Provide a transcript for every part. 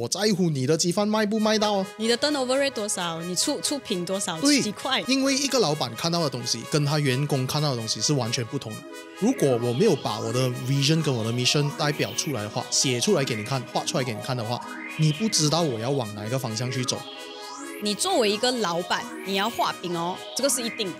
我在乎你的鸡饭卖不卖到啊？你的 turnover 多少？你出出品多少？几块？因为一个老板看到的东西，跟他员工看到的东西是完全不同的。如果我没有把我的 vision 跟我的 mission 代表出来的话，写出来给你看，画出来给你看的话，你不知道我要往哪一个方向去走。你作为一个老板，你要画饼哦，这个是一定。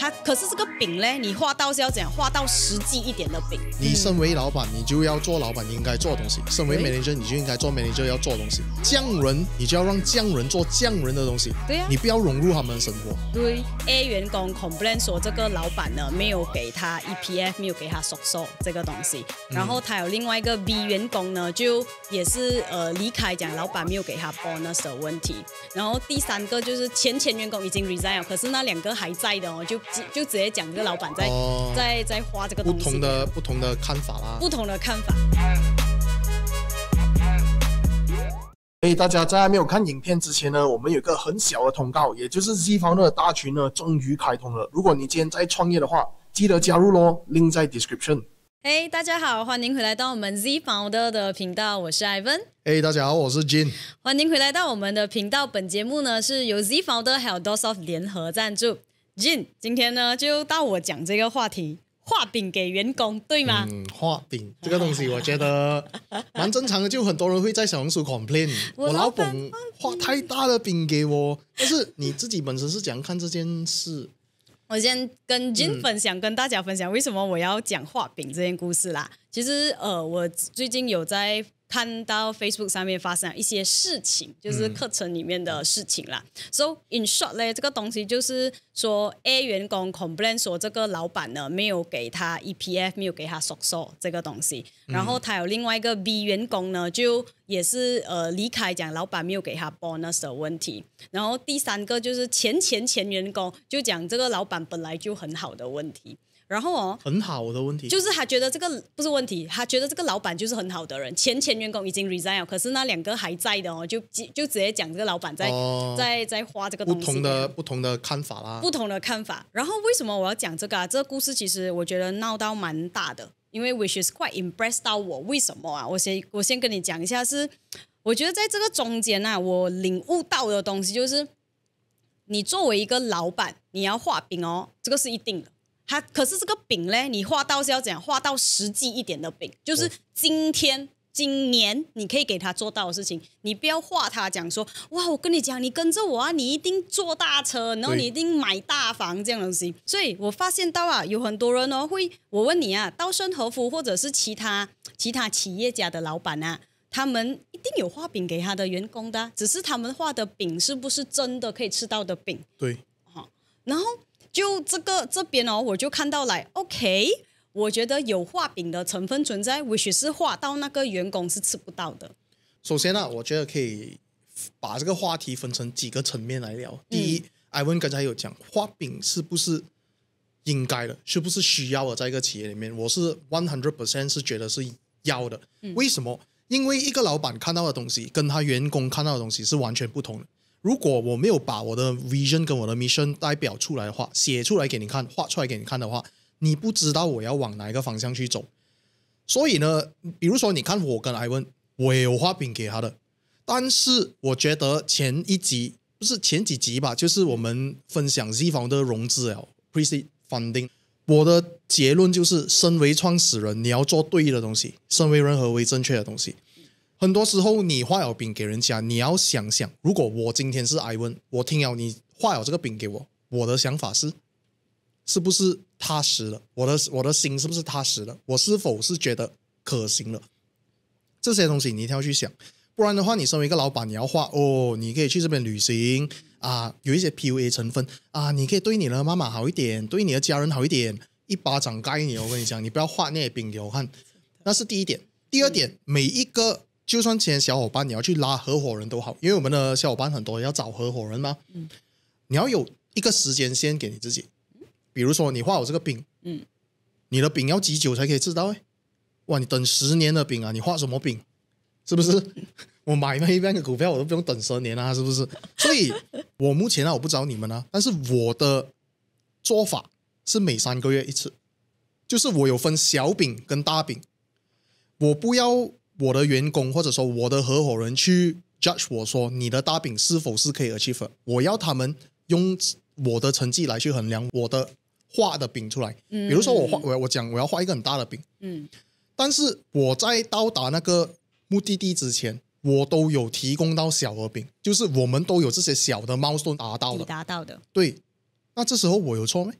他可是这个饼呢，你画到是要怎样画到实际一点的饼？你身为老板，你就要做老板应该做的东西；，身为 manager，你就应该做 manager 要做东西。匠人，你就要让匠人做匠人的东西。对呀，你不要融入他们的生活。对 A 员工，complain 说这个老板呢没有给他 EPF，没有给他 social 这个东西。然后他有另外一个 B 员工呢，就也是呃离开讲老板没有给他 bonus 的问题。然后第三个就是前前员工已经 resign，了，可是那两个还在的哦，就。就直接讲，这老板在在在花这个不同的不同的看法啦，不同的看法。哎，大家在没有看影片之前呢，我们有个很小的通告，也就是 Z Founder 大群呢终于开通了。如果你今天在创业的话，记得加入喽。link 在 description。哎，大家好，欢迎回来到我们 Z Founder 的频道，我是艾文。哎，大家好，我是金。欢迎回来到我们的频道，本节目呢是由 Z Founder 还有 DOSF o 联合赞助。金，今天呢就到我讲这个话题，画饼给员工，对吗？嗯，画饼这个东西，我觉得蛮正常的，就很多人会在小红书 complain，我老板画太大的饼给我，但是你自己本身是怎样看这件事，我先跟金分享，跟大家分享为什么我要讲画饼这件故事啦。其实呃，我最近有在。看到 Facebook 上面发生一些事情，就是课程里面的事情啦。So in short 咧，这个东西就是说 A 员工 complain 说这个老板呢没有给他 EPF，没有给他 social 这个东西。然后他有另外一个 B 员工呢，就也是呃离开讲老板没有给他 bonus 的问题。然后第三个就是前前前员工就讲这个老板本来就很好的问题。然后哦，很好的问题，就是他觉得这个不是问题，他觉得这个老板就是很好的人。前前员工已经 resign 了，可是那两个还在的哦，就就直接讲这个老板在在在花这个不同的不同的看法啦，不同的看法。然后为什么我要讲这个啊？这个故事其实我觉得闹到蛮大的，因为 which is quite impress 到我。为什么啊？我先我先跟你讲一下，是我觉得在这个中间呢，我领悟到的东西就是，你作为一个老板，你要画饼哦，这个是一定的。他可是这个饼嘞，你画到是要怎样画到实际一点的饼，就是今天、今年你可以给他做到的事情，你不要画他讲说哇，我跟你讲，你跟着我啊，你一定坐大车，然后你一定买大房这样东西。所以我发现到啊，有很多人哦会，我问你啊，稻盛和夫或者是其他其他企业家的老板啊，他们一定有画饼给他的员工的，只是他们画的饼是不是真的可以吃到的饼？对，好，然后。就这个这边哦，我就看到来，OK，我觉得有画饼的成分存在，或许是画到那个员工是吃不到的。首先呢，我觉得可以把这个话题分成几个层面来聊。第一，Ivan 刚才有讲画饼是不是应该的，是不是需要的，在一个企业里面，我是 one hundred percent 是觉得是要的。为什么？因为一个老板看到的东西跟他员工看到的东西是完全不同的。如果我没有把我的 vision 跟我的 mission 代表出来的话，写出来给你看，画出来给你看的话，你不知道我要往哪一个方向去走。所以呢，比如说你看我跟艾文，我也有画饼给他的，但是我觉得前一集不是前几集吧，就是我们分享 Z 方的融资哦 p r e s e e funding。我的结论就是，身为创始人，你要做对的东西；，身为任何，为正确的东西。很多时候，你画了饼给人家，你要想想，如果我今天是艾文，我听了你画了这个饼给我，我的想法是，是不是踏实了？我的我的心是不是踏实了？我是否是觉得可行了？这些东西你一定要去想，不然的话，你身为一个老板，你要画哦，你可以去这边旅行啊，有一些 P U A 成分啊，你可以对你的妈妈好一点，对你的家人好一点，一巴掌盖你。我跟你讲，你不要画那些饼给我看，那是第一点。第二点，每一个。就算前小伙伴你要去拉合伙人都好，因为我们的小伙伴很多要找合伙人嘛。嗯，你要有一个时间先给你自己。比如说你画我这个饼，嗯，你的饼要几久才可以吃到？哎，哇，你等十年的饼啊？你画什么饼？是不是？我买那一般的股票，我都不用等十年啊，是不是？所以，我目前啊，我不找你们啊。但是我的做法是每三个月一次，就是我有分小饼跟大饼，我不要。我的员工或者说我的合伙人去 judge 我说你的大饼是否是可以 achieve？我要他们用我的成绩来去衡量我的画的饼出来。嗯，比如说我画我我讲我要画一个很大的饼。嗯，但是我在到达那个目的地之前，我都有提供到小额饼，就是我们都有这些小的猫都达到了。达到的，对。那这时候我有错没？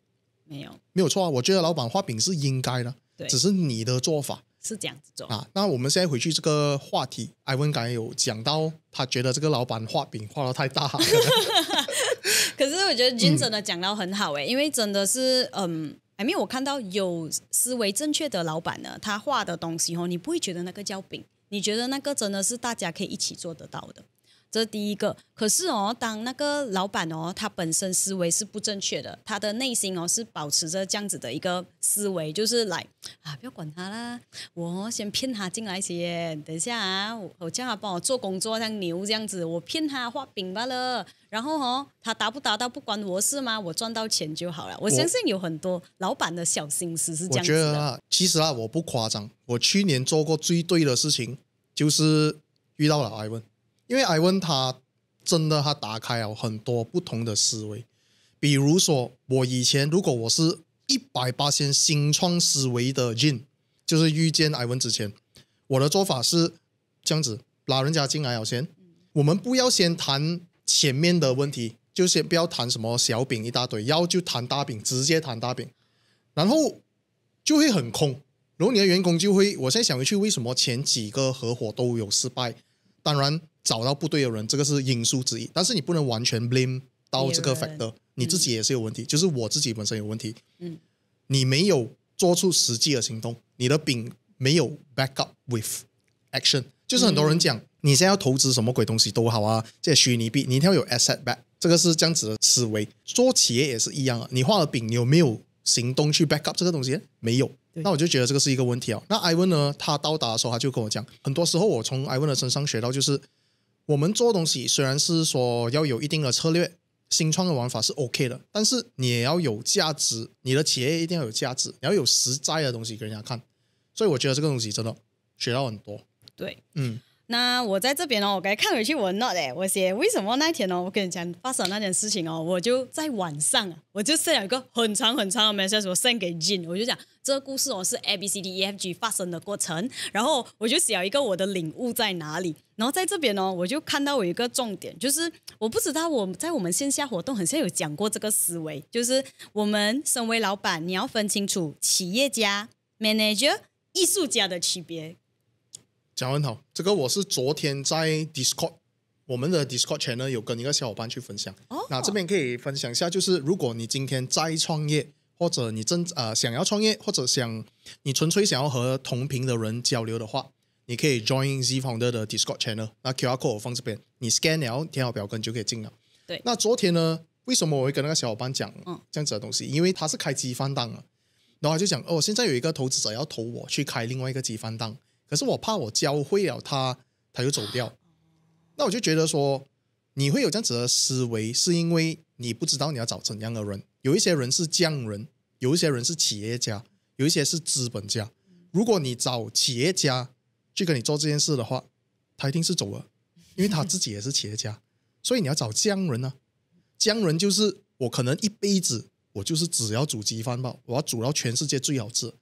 没有，没有错啊。我觉得老板画饼是应该的，对，只是你的做法。是这样子做啊。那我们现在回去这个话题，艾文才有讲到，他觉得这个老板画饼画的太大哈。可是我觉得真的讲到很好哎，因为真的是嗯，还没有我看到有思维正确的老板呢，他画的东西哦，你不会觉得那个叫饼，你觉得那个真的是大家可以一起做得到的。这是第一个，可是哦，当那个老板哦，他本身思维是不正确的，他的内心哦是保持着这样子的一个思维，就是来啊，不要管他啦，我先骗他进来先，等一下啊，我叫他帮我做工作，像牛这样子，我骗他画饼罢了，然后哦，他达不达到不关我事吗？我赚到钱就好了。我相信有很多老板的小心思是这样子的。我觉得其实啊，我不夸张，我去年做过最对的事情，就是遇到了艾文。因为艾文他真的他打开了很多不同的思维，比如说我以前如果我是一百八千新创思维的人，就是遇见艾文之前，我的做法是这样子，拉人家进来要先，我们不要先谈前面的问题，就先不要谈什么小饼一大堆，要就谈大饼，直接谈大饼，然后就会很空，然后你的员工就会，我现在想回去为什么前几个合伙都有失败，当然。找到不对的人，这个是因素之一，但是你不能完全 blame 到这个 factor，你自己也是有问题，就是我自己本身有问题。嗯，你没有做出实际的行动，你的饼没有 back up with action。就是很多人讲，你现在要投资什么鬼东西都好啊，这虚拟币，你一定要有 asset back，这个是这样子的思维。说企业也是一样啊，你画了饼，你有没有行动去 back up 这个东西？没有，那我就觉得这个是一个问题啊。那艾文呢，他到达的时候他就跟我讲，很多时候我从艾文的身上学到就是。我们做东西虽然是说要有一定的策略，新创的玩法是 OK 的，但是你也要有价值，你的企业一定要有价值，你要有实在的东西给人家看。所以我觉得这个东西真的学到很多。对，嗯。那我在这边哦，我刚看回去，我 not 哎，我写为什么那天哦，我跟你讲发生那件事情哦，我就在晚上，我就写了一个很长很长的 message，我 send 给 Jin，我就讲这个故事哦是 A B C D E F G 发生的过程，然后我就写了一个我的领悟在哪里，然后在这边哦，我就看到有一个重点，就是我不知道我们在我们线下活动好像有讲过这个思维，就是我们身为老板，你要分清楚企业家、manager、艺术家的区别。讲文好，这个我是昨天在 Discord 我们的 Discord 频呢有跟一个小伙伴去分享。哦，那这边可以分享一下，就是如果你今天在创业，或者你正呃想要创业，或者想你纯粹想要和同频的人交流的话，你可以 join Z Founder 的 Discord channel。那 QR code 放这边，你 scan 然填好表格你就可以进了。对。那昨天呢，为什么我会跟那个小伙伴讲这样子的东西？因为他是开机翻档了，然后他就讲哦，现在有一个投资者要投我去开另外一个机翻档。可是我怕我教会了他，他就走掉。那我就觉得说，你会有这样子的思维，是因为你不知道你要找怎样的人。有一些人是匠人，有一些人是企业家，有一些是资本家。如果你找企业家去跟你做这件事的话，他一定是走了，因为他自己也是企业家。所以你要找匠人呢？匠人就是我可能一辈子，我就是只要煮鸡饭吧，我要煮到全世界最好吃，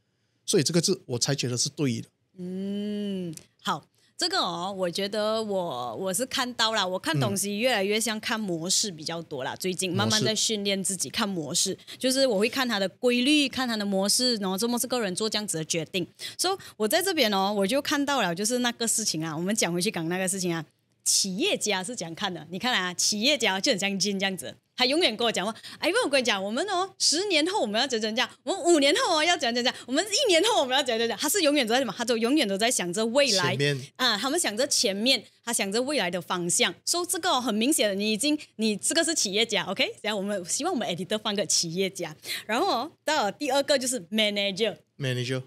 所以这个字我才觉得是对的。嗯，好，这个哦，我觉得我我是看到了，我看东西越来越像看模式比较多啦。最近慢慢在训练自己看模式，就是我会看它的规律，看它的模式，然后这么是个人做这样子的决定。所以，我在这边哦，我就看到了，就是那个事情啊，我们讲回去讲那个事情啊。企业家是怎样看的？你看啊？企业家就很像金这样子，他永远跟我讲话。哎，我跟你讲，我们哦，十年后我们要怎怎样？我五年后哦要讲怎样，我们一年后我们要讲怎样。他是永远在什么？他就永远都在想着未来啊。他们想着前面，他想着未来的方向。说这个很明显的，你已经你这个是企业家。OK，然后我们希望我们 editor 放个企业家。然后哦，第二第二个就是 manager，manager。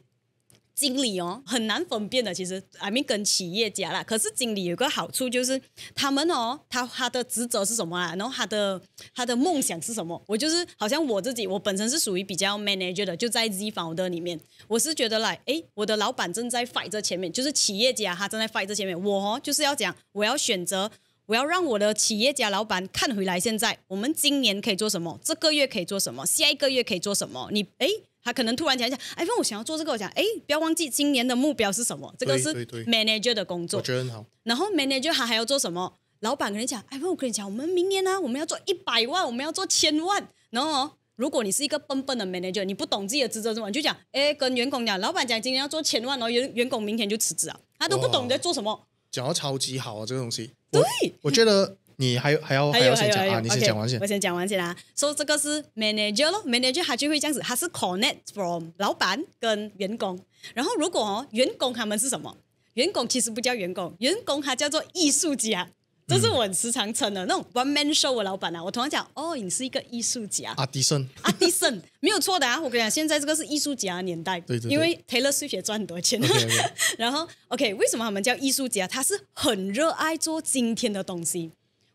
经理哦，很难分辨的。其实还没跟企业家啦，可是经理有个好处，就是他们哦，他他的职责是什么啊？然后他的他的梦想是什么？我就是好像我自己，我本身是属于比较 manager 的，就在 z founder 里面，我是觉得来，哎，我的老板正在 fight 这前面，就是企业家他正在 fight 这前面，我哦就是要讲，我要选择，我要让我的企业家老板看回来。现在我们今年可以做什么？这个月可以做什么？下一个月可以做什么？你哎。他可能突然讲讲，哎，我想要做这个，我讲，哎，不要忘记今年的目标是什么？这个是 manager 的工作，我觉得很好。然后 manager 他还要做什么？老板跟你讲，哎，我跟你讲，我们明年呢，我们要做一百万，我们要做千万。然后，如果你是一个笨笨的 manager，你不懂自己的职责是什么，就讲，哎，跟员工讲，老板讲今年要做千万，然后员员工明天就辞职啊，他都不懂你在做什么。讲到超级好啊，这个东西。对，我觉得。你还有还要还要先讲啊？你先讲完先。我先讲完先啦。所以这个是 manager 咯，manager 他就会这样子，他是 connect from 老板跟员工。然后如果哦，员工他们是什么？员工其实不叫员工，员工他叫做艺术家，这是我时常称的。那种 one man show 的老板啊，我通常讲，哦，你是一个艺术家。阿迪森，阿迪森没有错的啊。我跟你讲，现在这个是艺术家年代，因为 Taylor Swift 血赚多少钱？然后 OK，为什么他们叫艺术家？他是很热爱做今天的东西。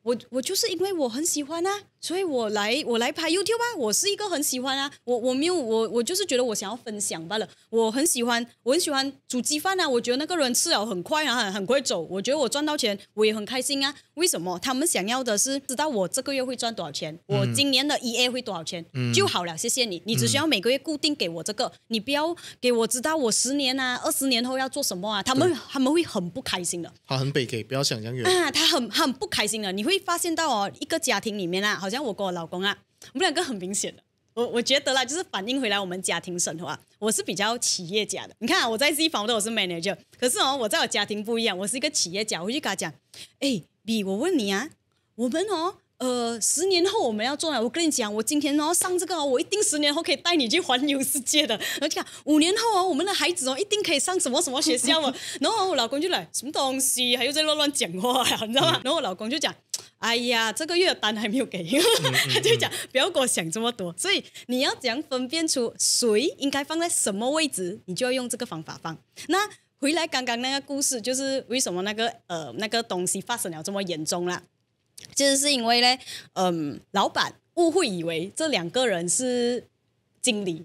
我我就是因为我很喜欢啊。所以我来我来拍 YouTube 啊，我是一个很喜欢啊，我我没有我我就是觉得我想要分享罢了，我很喜欢我很喜欢煮鸡饭啊，我觉得那个人吃了很快啊，很快走，我觉得我赚到钱我也很开心啊。为什么他们想要的是知道我这个月会赚多少钱，我今年的 EA 会多少钱就好了？谢谢你，你只需要每个月固定给我这个，你不要给我知道我十年啊、二十年后要做什么啊，他们他们会很不开心的。他很卑鄙，不要想象远啊，他很很不开心的，你会发现到哦，一个家庭里面啊。好像我跟我老公啊，我们两个很明显的，我我觉得啦，就是反映回来我们家庭生活啊，我是比较企业家的。你看我在 Z 房的我是 manager，可是哦，我在我家庭不一样，我是一个企业家，我就跟他讲，哎 B，我问你啊，我们哦，呃，十年后我们要做了。我跟你讲，我今天然后上这个，我一定十年后可以带你去环游世界的，而且五年后啊，我们的孩子哦，一定可以上什么什么学校哦。然后我老公就来，什么东西，还又在乱乱讲话呀，你知道吗？然后我老公就讲。哎呀，这个月的单还没有给，他就讲不要给我想这么多。所以你要怎样分辨出谁应该放在什么位置，你就要用这个方法放。那回来刚刚那个故事，就是为什么那个呃那个东西发生了这么严重啦？就是因为呢，嗯，老板误会以为这两个人是经理，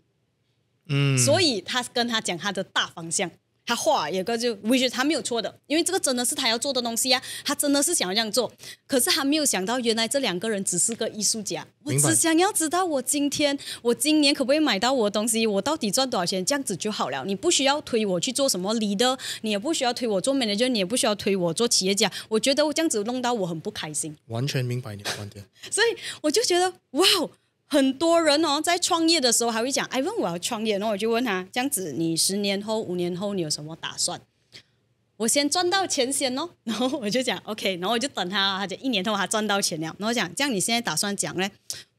嗯，所以他跟他讲他的大方向。他画有个就，我觉得他没有错的，因为这个真的是他要做的东西啊，他真的是想要这样做，可是他没有想到，原来这两个人只是个艺术家。我只想要知道我今天，我今年可不可以买到我的东西？我到底赚多少钱？这样子就好了，你不需要推我去做什么 leader，你也不需要推我做美，g e r 你也不需要推我做企业家。我觉得我这样子弄到我很不开心。完全明白你的观点。所以我就觉得，哇哦。很多人哦，在创业的时候还会讲，哎，问我要创业，然后我就问他，这样子，你十年后、五年后你有什么打算？我先赚到钱先哦，然后我就讲 OK，然后我就等他，他就一年后他赚到钱了，然后我讲，这样你现在打算讲呢？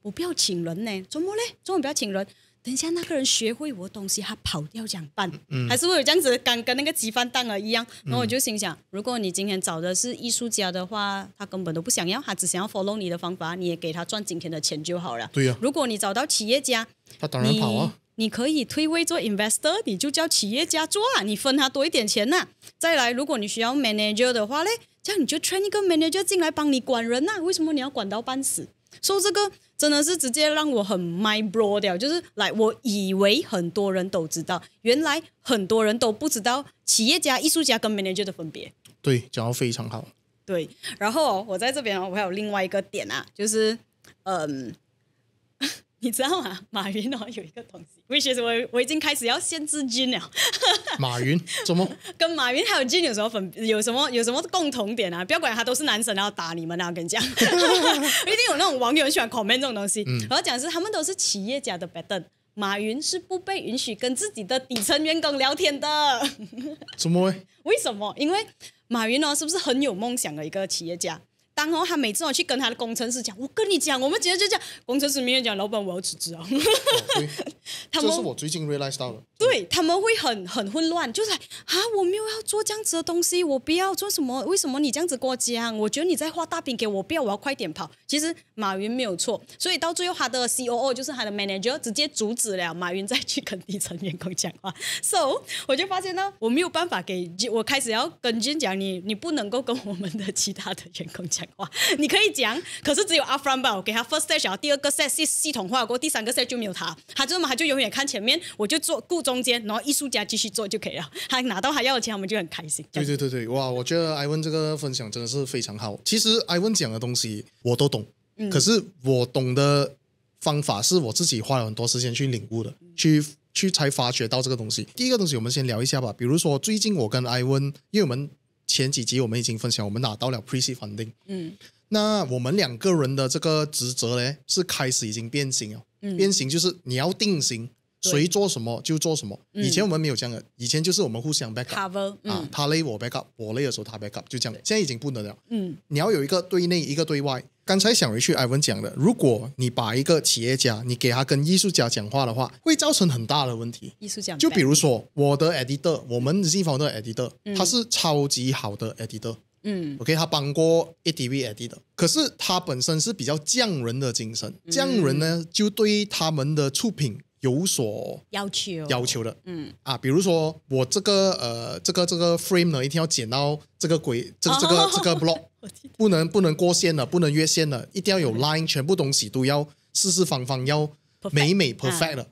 我不要请人呢？怎么呢？怎么不要请人？等一下，那个人学会我东西，他跑掉怎么办？还是会有这样子，跟跟那个鸡翻蛋儿一样。然后我就心想，如果你今天找的是艺术家的话，他根本都不想要，他只想要 follow 你的方法，你也给他赚今天的钱就好了。对呀。如果你找到企业家，他当然跑啊。你可以退位做 investor，你就叫企业家做啊，你分他多一点钱呐。再来，如果你需要 manager 的话嘞，这样你就 train 一个 manager 进来帮你管人呐。为什么你要管到半死？说这个真的是直接让我很 m y b r o 掉，就是来，我以为很多人都知道，原来很多人都不知道企业家、艺术家跟 manager 的分别。对，讲到非常好。对，然后我在这边我还有另外一个点啊，就是嗯。你知道吗？马云哦有一个东西，我其实我我已经开始要限制金了。马云怎 么跟马云还有金有什么分？有什么有什么共同点啊？不要管他，都是男神后打你们啊！我跟你讲，一定有那种网友很喜欢 comment 这种东西。我要讲是他们都是企业家的白登，马云是不被允许跟自己的底层员工聊天的。什么？为什么？因为马云哦，是不是很有梦想的一个企业家？然后他每次要去跟他的工程师讲，我跟你讲，我们今天就这样。工程师明天讲，老板我要辞职啊。哈哈哈这是我最近 realized 到了。对，他们会很很混乱，就是啊，我没有要做这样子的东西，我不要做什么，为什么你这样子过江？我觉得你在画大饼给我，不要，我要快点跑。其实马云没有错，所以到最后 他的 C O O 就是他的 manager 直接阻止了马云再去跟底层员工讲话。So 我就发现呢，我没有办法给，我开始要跟金讲，你你不能够跟我们的其他的员工讲。哇，你可以讲，可是只有阿弗吧，巴给他 f i r first 一个赛，想要第二个赛是系统化过，第三个赛就没有他，他这么他就永远看前面，我就做顾中间，然后艺术家继续做就可以了。他拿到他要的钱，我们就很开心。对对对对，哇，我觉得艾文这个分享真的是非常好。其实艾文讲的东西我都懂，可是我懂的方法是我自己花了很多时间去领悟的，去去才发掘到这个东西。第一个东西我们先聊一下吧，比如说最近我跟艾文，因为我们。前几集我们已经分享，我们拿到了 pre seed funding。嗯，那我们两个人的这个职责嘞，是开始已经变形了。变形就是你要定型，谁做什么就做什么。以前我们没有这样的，以前就是我们互相 backup。啊，他累我 backup，我累的时候他 backup，就这样。现在已经不能了。嗯，你要有一个对内，一个对外。刚才想回去，艾文讲的，如果你把一个企业家，你给他跟艺术家讲话的话，会造成很大的问题。艺术家，就比如说我的 editor，我们地方的 editor，他是超级好的 editor。嗯，OK，他帮过 a d v editor，可是他本身是比较匠人的精神。匠人呢，就对他们的出品有所要求，要求的，嗯，啊，比如说我这个呃，这个这个 frame 呢，一定要剪到这个鬼，这个、这个这个 block。不能不能过线了，不能越线了，一定要有 line，全部东西都要四四方方，要美美 perfect 了。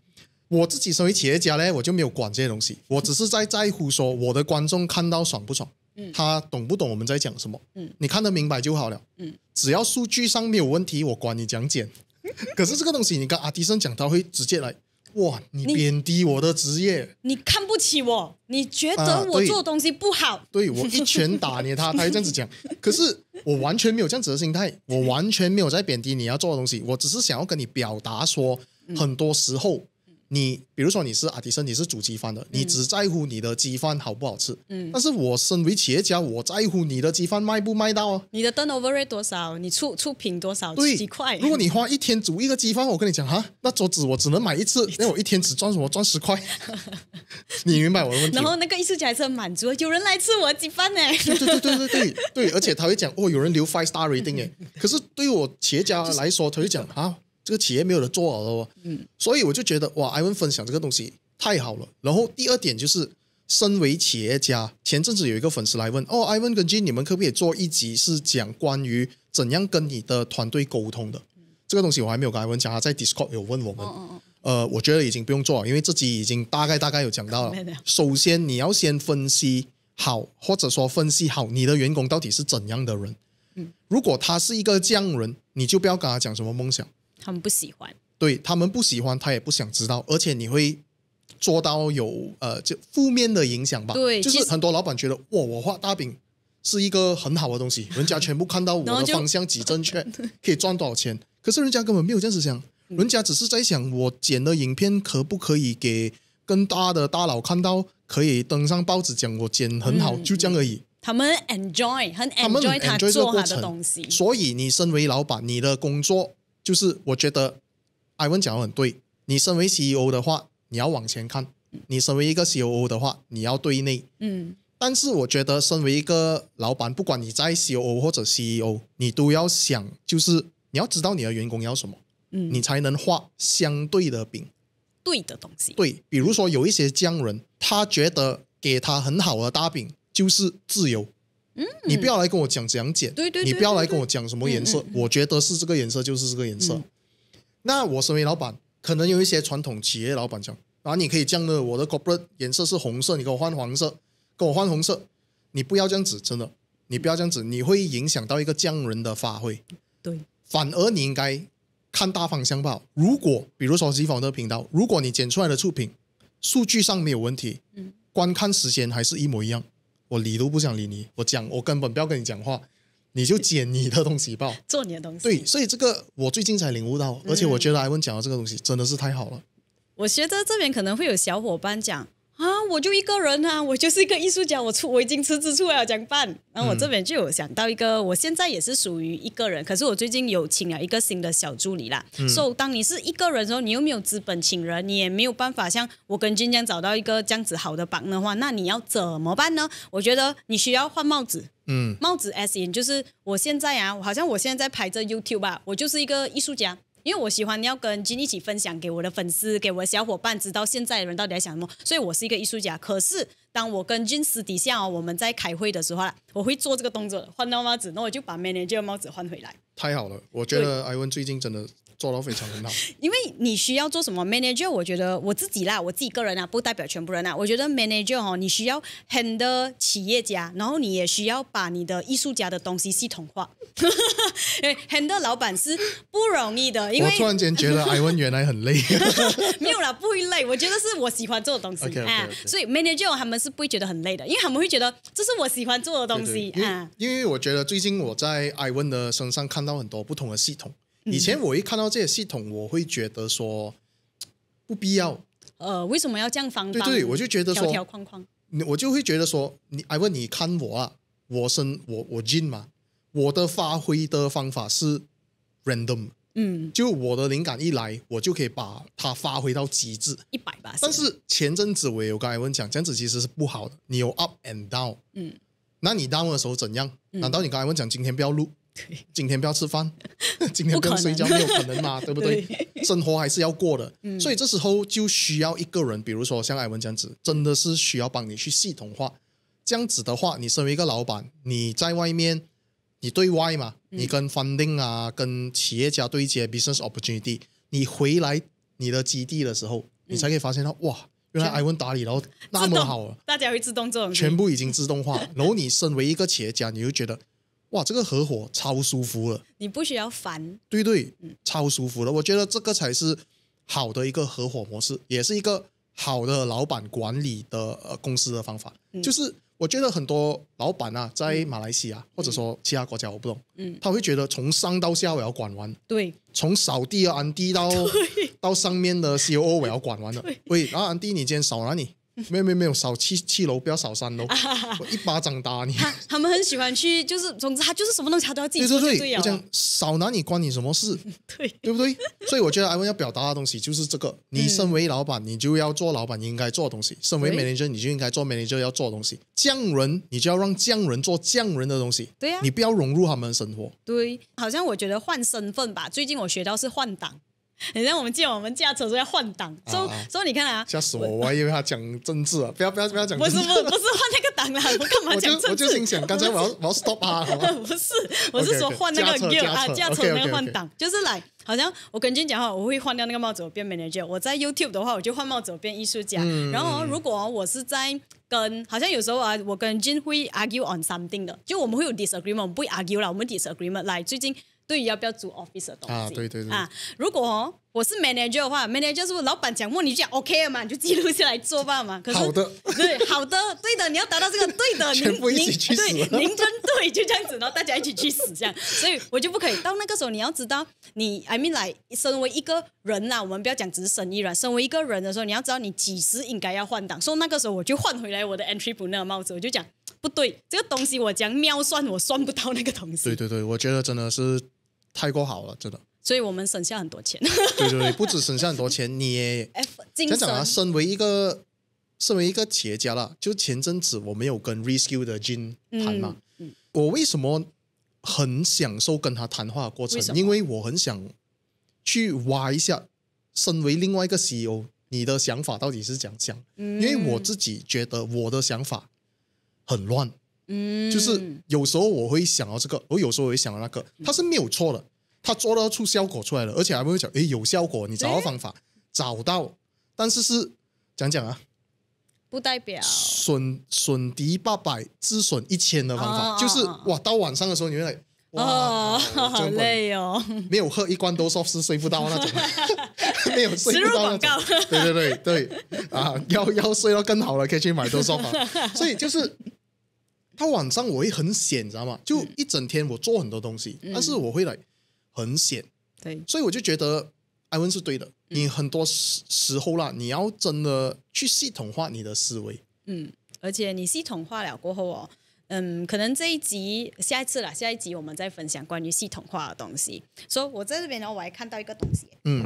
我自己身为企业家呢，我就没有管这些东西，我只是在在乎说我的观众看到爽不爽，嗯，他懂不懂我们在讲什么，嗯，你看得明白就好了，嗯，只要数据上没有问题，我管你讲解。可是这个东西你跟阿迪生讲，他会直接来。哇！你贬低我的职业，你看不起我，你觉得我做东西不好？对我一拳打你他，他这样子讲，可是我完全没有这样子的心态，我完全没有在贬低你要做的东西，我只是想要跟你表达说，很多时候。你比如说你是阿迪生，你是煮鸡饭的，你只在乎你的鸡饭好不好吃。嗯。但是我身为企业家，我在乎你的鸡饭卖不卖到哦。你的 turnover 多少？你出出品多少？对，几块？如果你花一天煮一个鸡饭，我跟你讲啊，那桌子我只能买一次，那 我一天只赚么？赚十块。你明白我的问题？然后那个艺术家是满足，有人来吃我鸡饭呢。对对对对对对，而且他会讲哦，有人留 five star rating 哎。可是对于我企业家来说，他会讲啊。个企业没有人做哦，嗯，所以我就觉得哇，艾文分享这个东西太好了。然后第二点就是，身为企业家，前阵子有一个粉丝来问哦，艾文跟金，你们可不可以做一集是讲关于怎样跟你的团队沟通的？这个东西我还没有跟艾文讲，他在 Discord 有问我们。呃，我觉得已经不用做了，因为这集已经大概大概有讲到了。首先你要先分析好，或者说分析好你的员工到底是怎样的人。嗯，如果他是一个匠人，你就不要跟他讲什么梦想。他们不喜欢，对他们不喜欢，他也不想知道，而且你会做到有呃，就负面的影响吧？对，就是很多老板觉得，哇，我画大饼是一个很好的东西，人家全部看到我的方向几正确，可以赚多少钱？可是人家根本没有这样想，人家只是在想，我剪的影片可不可以给更大的大佬看到，可以登上报纸，讲我剪很好，就这样而已。他们 enjoy 很 enjoy 他做他的东西，所以你身为老板，你的工作。就是我觉得艾文讲的很对，你身为 CEO 的话，你要往前看；你身为一个 COO 的话，你要对内。嗯。但是我觉得，身为一个老板，不管你在 COO 或者 CEO，你都要想，就是你要知道你的员工要什么，嗯，你才能画相对的饼，对的东西。对，比如说有一些匠人，他觉得给他很好的大饼就是自由。嗯，你不要来跟我讲讲解，对对，你不要来跟我讲什么颜色，我觉得是这个颜色就是这个颜色。那我身为老板，可能有一些传统企业老板讲啊，你可以降的我的 corporate 颜色是红色，你给我换黄色，给我换红色，你不要这样子，真的，你不要这样子，你会影响到一个匠人的发挥。对，反而你应该看大方向吧。如果比如说机方的频道，如果你剪出来的出品数据上没有问题，嗯，观看时间还是一模一样。我理都不想理你，我讲，我根本不要跟你讲话，你就捡你的东西吧，做你的东西。对，所以这个我最近才领悟到，而且我觉得艾文讲的这个东西真的是太好了。我觉得这边可能会有小伙伴讲。我就一个人啊，我就是一个艺术家，我出我已经辞职出来了，怎么办？然后我这边就有想到一个，我现在也是属于一个人，可是我最近有请了一个新的小助理啦。所以当你是一个人的时候，你又没有资本请人，你也没有办法像我跟金江找到一个这样子好的榜的话，那你要怎么办呢？我觉得你需要换帽子。嗯，帽子 S 型就是我现在啊，好像我现在在拍这 YouTube 啊，我就是一个艺术家。因为我喜欢你要跟君一起分享给我的粉丝，给我的小伙伴，知道现在的人到底在想什么。所以我是一个艺术家。可是当我跟君私底下哦，我们在开会的时候，我会做这个动作换帽子，那我就把 manager 帽子换回来。太好了，我觉得艾文最近真的。做到非常很好，因为你需要做什么？manager，我觉得我自己啦，我自己个人啊，不代表全部人啊。我觉得 manager 哦，你需要很多企业家，然后你也需要把你的艺术家的东西系统化。很 多老板是不容易的，因为我突然间觉得艾 文原来很累。没有了，不会累。我觉得是我喜欢做的东西啊，所以 manager 他们是不会觉得很累的，因为他们会觉得这是我喜欢做的东西啊。因为我觉得最近我在艾文的身上看到很多不同的系统。以前我一看到这些系统，我会觉得说不必要。呃，为什么要这样方？对对，我就觉得说条条框框，我就会觉得说，你哎问你看我啊，我生我我进嘛，我的发挥的方法是 random。嗯，就我的灵感一来，我就可以把它发挥到极致，一百吧。但是前阵子我有跟艾文讲，这样子其实是不好的。你有 up and down。嗯，那你 down 的时候怎样？难道你刚才问讲今天不要录？今天不要吃饭，今天跟睡觉没有可能嘛，对不对？生活还是要过的，所以这时候就需要一个人，比如说像艾文这样子，真的是需要帮你去系统化。这样子的话，你身为一个老板，你在外面，你对外嘛，你跟 funding 啊，跟企业家对接 business opportunity，你回来你的基地的时候，你才可以发现到，哇，原来艾文打理然后那么好，大家会自动做，全部已经自动化。然后你身为一个企业家，你就觉得。哇，这个合伙超舒服了，你不需要烦，对对，超舒服了。我觉得这个才是好的一个合伙模式，也是一个好的老板管理的呃公司的方法。就是我觉得很多老板啊，在马来西亚或者说其他国家我不懂，嗯，他会觉得从上到下我要管完，对，从扫地啊安 n d 到 到上面的 COO 我要管完了。喂然 n d 迪，你今天扫了你？没有没有没有，少七七楼不要少三楼，我一巴掌打你。他们很喜欢去，就是总之他就是什么东西他都要自己。对对对，我讲少哪里关你什么事？对，对不对？所以我觉得艾文要表达的东西就是这个：你身为老板，你就要做老板应该做东西；身为 manager，你就应该做 manager 要做东西；匠人，你就要让匠人做匠人的东西。对呀，你不要融入他们的生活。对，好像我觉得换身份吧。最近我学到是换挡。你 让我们见我们驾车候要换挡，说说你看啊！吓死我，我还以为他讲 政治啊！不要不要不要讲！不是不是不是换那个档啦，我干嘛讲政治？我就心想，刚才我要我要 stop 啊！不是，我是说换那个 gear 啊，驾车那个换挡，就是来，好像我跟金讲话，我会换掉那个帽子我变 manager。我在 YouTube 的话，我就换帽子我变艺术家。然后如果我是在跟，好像有时候啊，我跟金会 argue on something 的，就我们会有 disagreement，我们不会 argue 啦，我们 disagreement。来，最近。对于要不要租 office 的东西啊，对对啊，如果哦，我是 manager 的话，manager 是不是老板讲过你就 OK 了嘛，你就记录下来做吧嘛。可是好的，对，好的，对的，你要达到这个对的，您您对，您真对就这样子，然后大家一起去死这样，所以我就不可以到那个时候，你要知道，你 I mean 来，身为一个人呐，我们不要讲只是生意人，身为一个人的时候，你要知道你几时应该要换挡，所以那个时候我就换回来我的 entry l 那个帽子，我就讲不对，这个东西我讲妙算，我算不到那个东西。对对对，我觉得真的是。太过好了，真的，所以我们省下很多钱。对对，不止省下很多钱，你也。讲啊，身为一个，身为一个企业家了，就前阵子我没有跟 Rescue 的 j i n 谈嘛，我为什么很享受跟他谈话的过程？因为我很想去挖一下，身为另外一个 CEO，你的想法到底是怎样想？因为我自己觉得我的想法很乱。嗯，就是有时候我会想到这个，我有时候会想到那个，他是没有错的，他做到出效果出来了，而且还会讲，哎，有效果，你找到方法，找到，但是是讲讲啊，不代表损损敌八百，自损一千的方法，就是哇，到晚上的时候你来，哇，好累哦，没有喝一罐多双是睡不到那种，没有睡不到那种，对对对对，啊，要要睡到更好了，可以去买多少嘛，所以就是。他晚上我会很闲，知道吗？就一整天我做很多东西，但是我会来很闲。对，所以我就觉得艾文是对的。你很多时时候啦，你要真的去系统化你的思维。嗯，而且你系统化了过后哦，嗯，可能这一集下一次了，下一集我们再分享关于系统化的东西。所以我在这边呢，我还看到一个东西。嗯，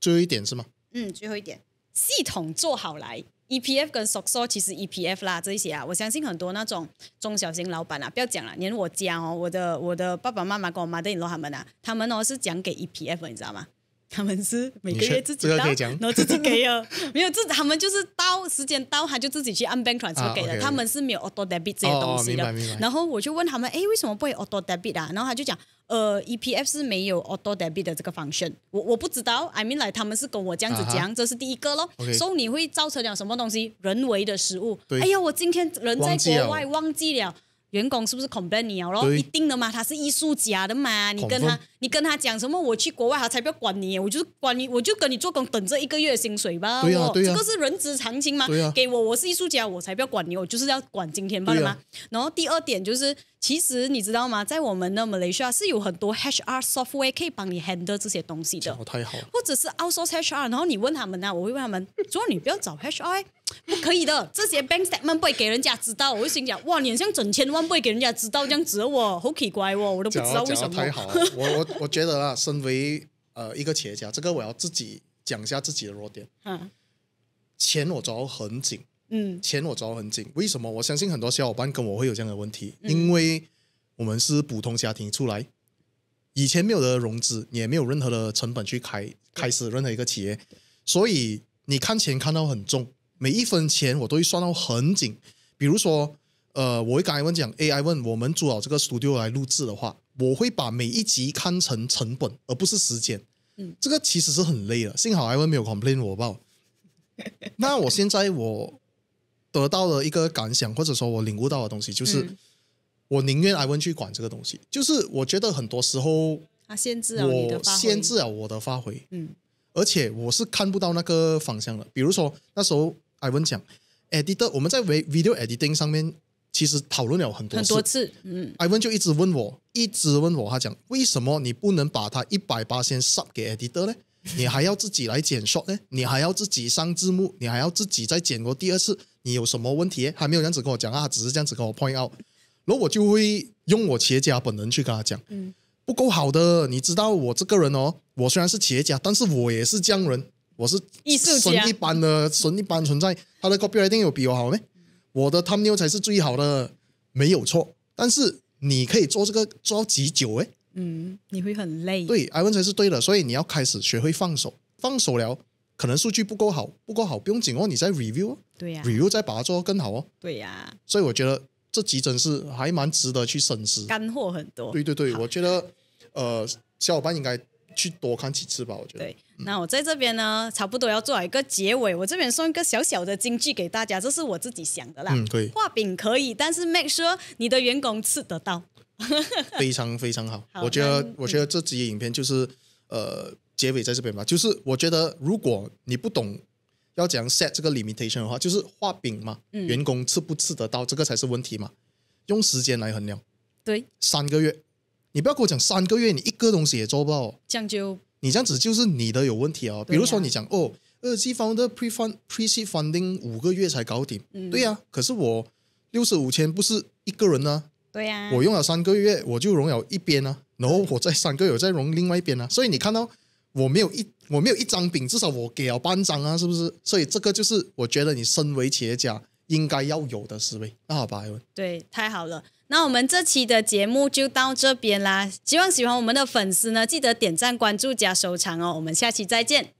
最后一点是吗？嗯，最后一点，系统做好来。EPF 跟 s 税 o 其实 EPF 啦，这些啊，我相信很多那种中小型老板啊，不要讲了，连我家哦，我的我的爸爸妈妈跟我妈的老他们啊，他们哦是讲给 EPF，你知道吗？他们是每个月自己到，然后自己给哦，没有自，他们就是到时间到，他就自己去按 bank transfer 给了，他们是没有 auto debit 这些东西的。然后我就问他们，哎，为什么不会 auto debit 啊？然后他就讲，呃，EPF 是没有 auto debit 的这个 function，我我不知道，I mean 来，他们是跟我这样子讲，这是第一个咯。所以你会造成了什么东西？人为的失误。哎呀，我今天人在国外忘记了。员工是不是 c o m p a n 啊？然后一定的嘛，他是艺术家的嘛，你跟他，你跟他讲什么？我去国外，他才不要管你，我就是管你，我就跟你做工，等这一个月薪水吧。对啊，这个是人之常情嘛。对啊，给我，我是艺术家，我才不要管你，我就是要管今天罢了嘛。然后第二点就是。其实你知道吗？在我们的马来西亚是有很多 HR software 可以帮你 handle 这些东西的，太好。或者是 o u t s o u r c e HR，然后你问他们啊，我会问他们，说你不要找 HR，不可以的，这些 bank s t a t e m e n t 不会给人家知道。我会心想，哇，你像整千万不会给人家知道这样子哦，好奇怪哦，我都不知道为什么。太好，了，我我我觉得啊，身为呃一个企业家，这个我要自己讲一下自己的弱点。嗯，钱我抓很紧。嗯，钱我抓得很紧。为什么？我相信很多小伙伴跟我会有这样的问题，因为我们是普通家庭出来，以前没有的融资，也没有任何的成本去开开始任何一个企业，所以你看钱看到很重，每一分钱我都会算到很紧。比如说，呃，我会跟艾文讲，AI 问我们租好这个 studio 来录制的话，我会把每一集看成成本，而不是时间。嗯，这个其实是很累的。幸好艾文没有 complain 我，吧？那我现在我。得到了一个感想，或者说我领悟到的东西，就是我宁愿艾文去管这个东西。就是我觉得很多时候，他限制了我，限制了我的发挥。嗯，而且我是看不到那个方向了。比如说那时候艾文讲，editor，我们在 video editing 上面其实讨论了很多很多次。嗯，艾文就一直问我，一直问我，他讲为什么你不能把他一百八先杀给 editor 呢？你还要自己来剪 short 呢？你还要自己上字幕？你还要自己再剪过第二次？你有什么问题？还没有这样子跟我讲啊，只是这样子跟我 point out，然后我就会用我企业家本人去跟他讲，不够好的，你知道我这个人哦，我虽然是企业家，但是我也是匠人，我是生神一般的，神一般存在，他的 copy r i t 一定有比我好呢，我的汤妞才是最好的，没有错。但是你可以做这个做几久诶？嗯，你会很累，对 i w a n 才是对的，所以你要开始学会放手，放手了。可能数据不够好，不够好，不用紧哦，你再 review。对呀，review 再把它做到更好哦。对呀，所以我觉得这集真是还蛮值得去深思，干货很多。对对对，我觉得呃，小伙伴应该去多看几次吧，我觉得。对，那我在这边呢，差不多要做一个结尾，我这边送一个小小的金句给大家，这是我自己想的啦。嗯，可以。画饼可以，但是 m a k e sure 你的员工吃得到，非常非常好。我觉得，我觉得这集影片就是呃。结尾在这边吧。就是我觉得，如果你不懂要怎样 set 这个 limitation 的话，就是画饼嘛，员工吃不吃得到这个才是问题嘛。用时间来衡量，对，三个月，你不要跟我讲三个月，你一个东西也做不到。讲究，你这样子就是你的有问题哦。比如说你讲哦，二级 founder pre fund pre seed funding 五个月才搞定，对呀，可是我六十五千不是一个人呢，对呀，我用了三个月我就融了一边呢，然后我在三个月再融另外一边呢，所以你看到。我没有一我没有一张饼，至少我给了半张啊，是不是？所以这个就是我觉得你身为企业家应该要有的思维。那好吧，对，太好了。那我们这期的节目就到这边啦。希望喜欢我们的粉丝呢，记得点赞、关注加收藏哦。我们下期再见。